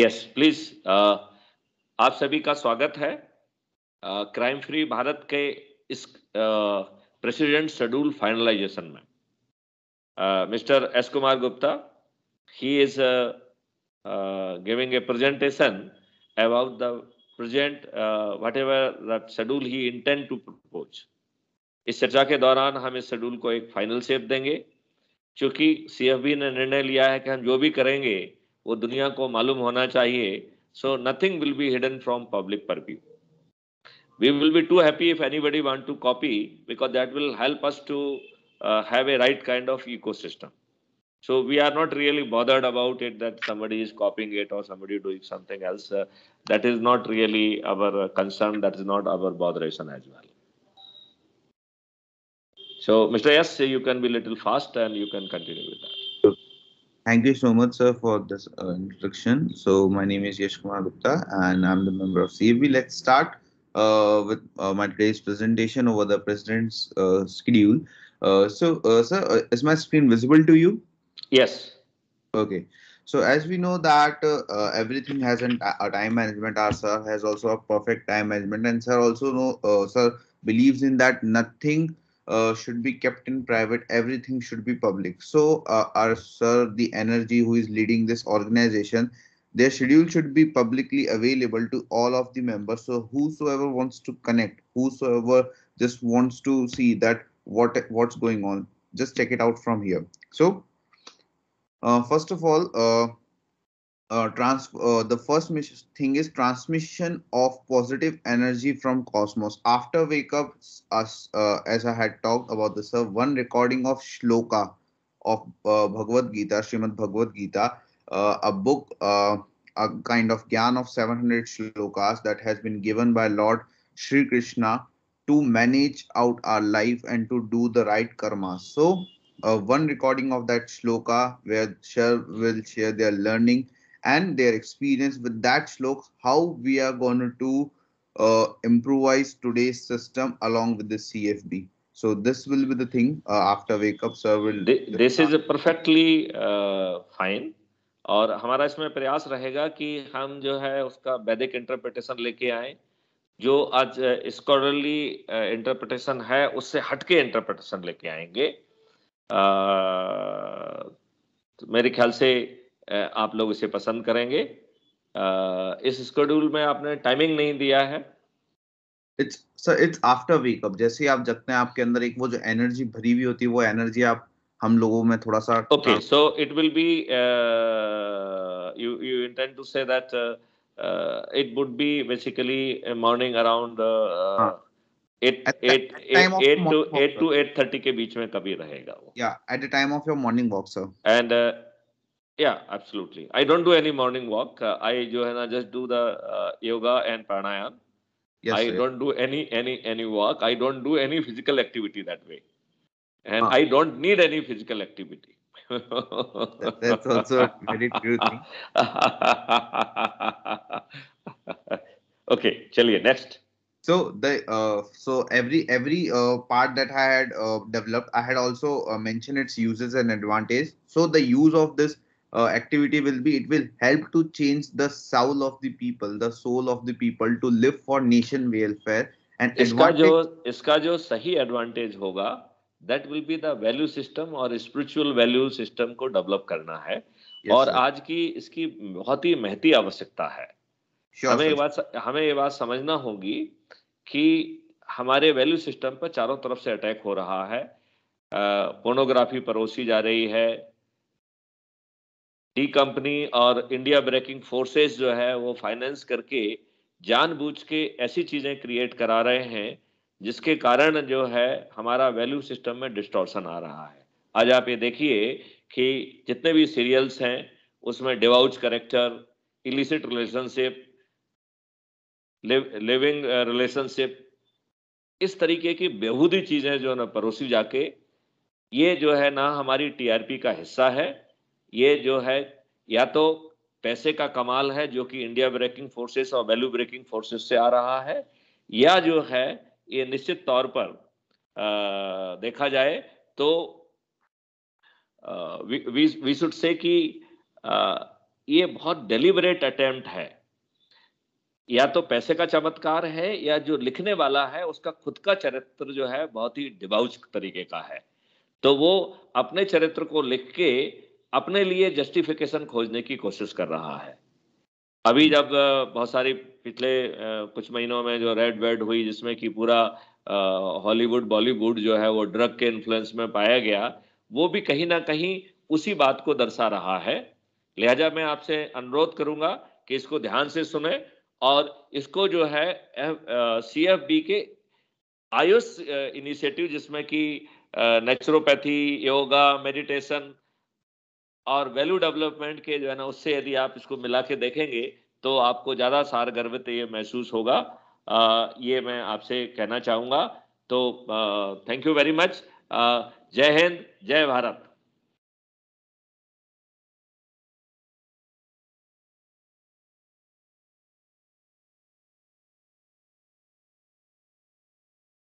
Yes please uh, आप सभी का स्वागत है क्राइम uh, फ्री भारत के इस प्रेसिडेंट शेड्यूल फाइनलाइजेशन में mister S Kumar Gupta he is giving a presentation about the present whatever that he he to to इस चर्चा के दौरान हम इस शेड्यूल को एक फाइनल शेप देंगे क्योंकि सीएफबी ने निर्णय लिया है कि हम जो भी करेंगे वो दुनिया को मालूम होना चाहिए so nothing will be hidden from public purview we will be too happy if anybody want to copy because that will help us to have a right kind of ecosystem so we are not really bothered about it that somebody is copying it और somebody doing something else that is not really our concern that is not our botheration as well so mister S, you can be a little fast and you can continue with Thank you so much, sir, for this uh, introduction. So my name is Yash Kumar Gupta, and I'm the member of CAB. Let's start uh, with uh, my today's presentation over the president's uh, schedule. Uh, so, uh, sir, is my screen visible to you? Yes. Okay. So as we know that everything has an, a time management, our sir has also a perfect time management, and sir also know, sir believes in that nothing uh, should be kept in private everything should be public so uh, our sir the energy who is leading this organization their schedule should be publicly available to all of the members so whosoever wants to connect whosoever just wants to see that what what's going on just check it out from here so uh, first of all uh, uh, trans uh, the first thing is transmission of positive energy from cosmos after wake up as uh, as i had talked about this uh, one recording of shloka of uh, bhagavad gita srimad bhagavad gita uh, a book a kind of gyan of 700 shlokas that has been given by lord shri krishna to manage out our life and to do the right karma so one recording of that shloka where share will share their learning and their experience with that shlok how we are going to uh, improvise today's system along with the CFB. So this will be the thing uh, after wake up. Sir will. This, this is perfectly uh, fine. और हमारा इसमें प्रयास रहेगा कि हम जो है उसका वैदिक इंटरप्रिटेशन लेके आए जो आज स्कॉलरली इंटरप्रिटेशन है उससे हटके इंटरप्रिटेशन लेके आएंगे आ, तो मेरे ख्याल से आप लोग इसे पसंद करेंगे इस स्कड्यूल में आपने टाइमिंग नहीं दिया है it's sir it's after wake up जैसे आप जगते हैं आपके अंदर एक वो जो एनर्जी भरी हुई होती है वो एनर्जी आप हम लोगों में थोड़ा सा okay so it will be you you intend to say that it would be basically morning around के बीच में कभी रहेगा वो या at the time of your morning walk sir and Yeah, absolutely. I don't do any morning walk. Uh, I, Johanna, just do the uh, yoga and pranayam. Yes, I sir. don't do any any any walk. I don't do any physical activity that way, and ah. I don't need any physical activity. that, that's also a very true thing. okay, chaliye next. So the uh, so every every uh, part that I had uh, developed, I had also uh, mentioned its uses and advantage. So the use of this uh, activity will be it will help to change the soul of the people the soul of the people to live for nation welfare and इसका जो इसका जो सही advantage होगा that will be the value system और spiritual value system को develop करना है yes, और sir. आज की इसकी बहुत ही महती आवश्यकता है sure, हमें ये बात हमें ये बात समझना होगी कि हमारे वैल्यू सिस्टम पर चारों तरफ से अटैक हो रहा है पोर्नोग्राफी परोसी जा रही है टी कंपनी और इंडिया ब्रेकिंग फोर्सेस जो है वो फाइनेंस करके जानबूझ के ऐसी चीज़ें क्रिएट करा रहे हैं जिसके कारण जो है हमारा वैल्यू सिस्टम में डिस्टॉर्शन आ रहा है आज आप ये देखिए कि जितने भी सीरियल्स हैं उसमें debauch character illicit relationship living relationship इस तरीके की बेहूदी चीज़ें जो है ना परोसी जाके ये जो है ना हमारी टीआरपी का हिस्सा है ये जो है या तो पैसे का कमाल है जो कि इंडिया ब्रेकिंग फोर्सेस और वैल्यू ब्रेकिंग फोर्सेस से आ रहा है या जो है ये निश्चित तौर पर आ, देखा जाए तो वी शुड से कि ये बहुत डेलिबरेट अटेम्प्ट है या तो पैसे का चमत्कार है या जो लिखने वाला है उसका खुद का चरित्र जो है बहुत ही डिबाउच तरीके का है तो वो अपने चरित्र को लिख के अपने लिए जस्टिफिकेशन खोजने की कोशिश कर रहा है अभी जब बहुत सारी पिछले कुछ महीनों में जो रेड वेड हुई जिसमें कि पूरा हॉलीवुड बॉलीवुड जो है वो ड्रग के इन्फ्लुएंस में पाया गया वो भी कहीं ना कहीं उसी बात को दर्शा रहा है लिहाजा मैं आपसे अनुरोध करूंगा कि इसको ध्यान से सुने और इसको जो है सी एफ बी के आयुष इनिशिएटिव जिसमें कि नेचुरोपैथी योगा मेडिटेशन और वैल्यू डेवलपमेंट के जो है ना उससे यदि आप इसको मिला के देखेंगे तो आपको ज़्यादा सार गर्वित ये महसूस होगा आ, ये मैं आपसे कहना चाहूंगा तो थैंक यू वेरी मच जय हिंद जय भारत